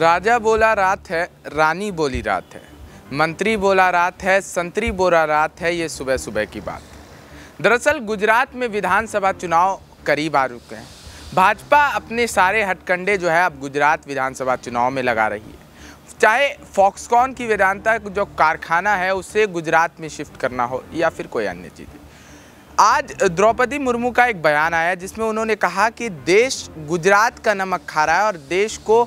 राजा बोला रात है रानी बोली रात है मंत्री बोला रात है संतरी बोला रात है ये सुबह सुबह की बात दरअसल गुजरात में विधानसभा चुनाव करीब आ चुके हैं भाजपा अपने सारे हटकंडे जो है अब गुजरात विधानसभा चुनाव में लगा रही है चाहे फॉक्सकॉन की वेदांता जो कारखाना है उसे गुजरात में शिफ्ट करना हो या फिर कोई अन्य चीज़ आज द्रौपदी मुर्मू का एक बयान आया जिसमें उन्होंने कहा कि देश गुजरात का नमक खा रहा है और देश को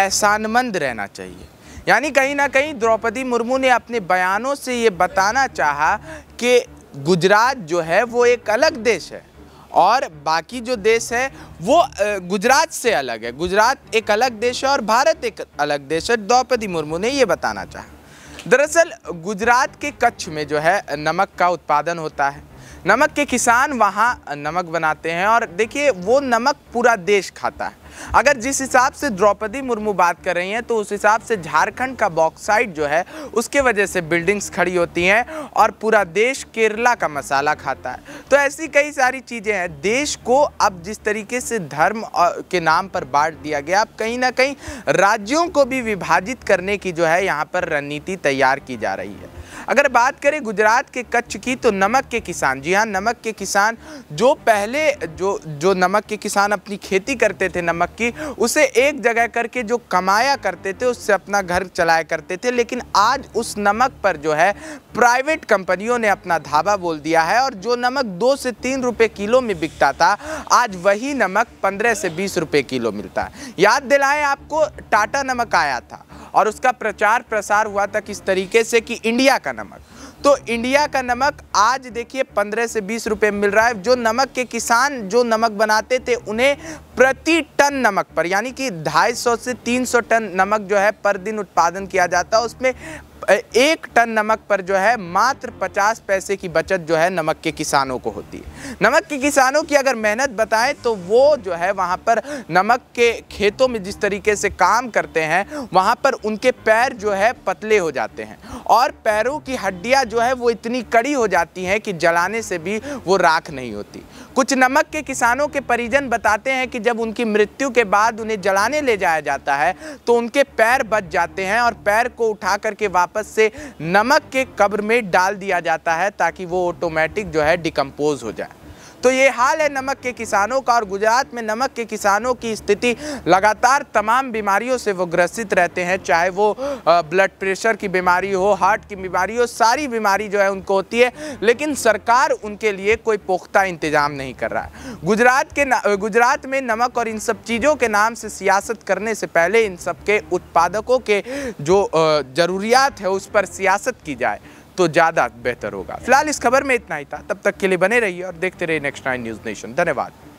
एहसानमंद रहना चाहिए यानी कहीं ना कहीं द्रौपदी मुर्मू ने अपने बयानों से ये बताना चाहा कि गुजरात जो है वो एक अलग देश है और बाकी जो देश है वो गुजरात से अलग है गुजरात एक अलग देश है और भारत एक अलग देश है द्रौपदी मुर्मू ने ये बताना चाहा दरअसल गुजरात के कच्छ में जो है नमक का उत्पादन होता है नमक के किसान वहाँ नमक बनाते हैं और देखिए वो नमक पूरा देश खाता है अगर जिस हिसाब से द्रौपदी मुर्मू बात कर रही हैं तो उस हिसाब से झारखंड का बॉक्साइट जो है उसके वजह से बिल्डिंग्स खड़ी होती हैं और पूरा देश केरला का मसाला खाता है तो ऐसी कई सारी चीज़ें हैं देश को अब जिस तरीके से धर्म के नाम पर बांट दिया गया अब कहीं ना कहीं राज्यों को भी विभाजित करने की जो है यहाँ पर रणनीति तैयार की जा रही है अगर बात करें गुजरात के कच्छ की तो नमक के किसान जी हाँ नमक के किसान जो पहले जो जो नमक के किसान अपनी खेती करते थे नमक की उसे एक जगह करके जो कमाया करते थे उससे अपना घर चलाया करते थे लेकिन आज उस नमक पर जो है प्राइवेट कंपनियों ने अपना धाबा बोल दिया है और जो नमक दो से तीन रुपये किलो में बिकता था आज वही नमक पंद्रह से बीस रुपये किलो मिलता है याद दिलाएं आपको टाटा नमक आया था और उसका प्रचार प्रसार हुआ था किस तरीके से कि इंडिया का नमक तो इंडिया का नमक आज देखिए पंद्रह से बीस रुपए मिल रहा है जो नमक के किसान जो नमक बनाते थे उन्हें प्रति टन नमक पर यानी कि ढाई सौ से तीन सौ टन नमक जो है पर दिन उत्पादन किया जाता है उसमें एक टन नमक पर जो है मात्र पचास पैसे की बचत जो है नमक के किसानों को होती है नमक के किसानों की अगर मेहनत बताएं तो वो जो है वहाँ पर नमक के खेतों में जिस तरीके से काम करते हैं वहाँ पर उनके पैर जो है पतले हो जाते हैं और पैरों की हड्डियाँ जो है वो इतनी कड़ी हो जाती हैं कि जलाने से भी वो राख नहीं होती कुछ नमक के किसानों के परिजन बताते हैं कि जब उनकी मृत्यु के बाद उन्हें जलाने ले जाया जाता है तो उनके पैर बच जाते हैं और पैर को उठा करके वापस वापस से नमक के कब्र में डाल दिया जाता है ताकि वो ऑटोमेटिक जो है डिकम्पोज हो जाए तो ये हाल है नमक के किसानों का और गुजरात में नमक के किसानों की स्थिति लगातार तमाम बीमारियों से वो ग्रसित रहते हैं चाहे वो ब्लड प्रेशर की बीमारी हो हार्ट की बीमारी हो सारी बीमारी जो है उनको होती है लेकिन सरकार उनके लिए कोई पुख्ता इंतजाम नहीं कर रहा है गुजरात के गुजरात में नमक और इन सब चीज़ों के नाम से सियासत करने से पहले इन सब के उत्पादकों के जो ज़रूरियात है उस पर सियासत की जाए तो ज़्यादा बेहतर होगा फिलहाल इस खबर में इतना ही था तब तक के लिए बने रहिए और देखते रहिए नेक्स्ट नाइन न्यूज़ नेशन धन्यवाद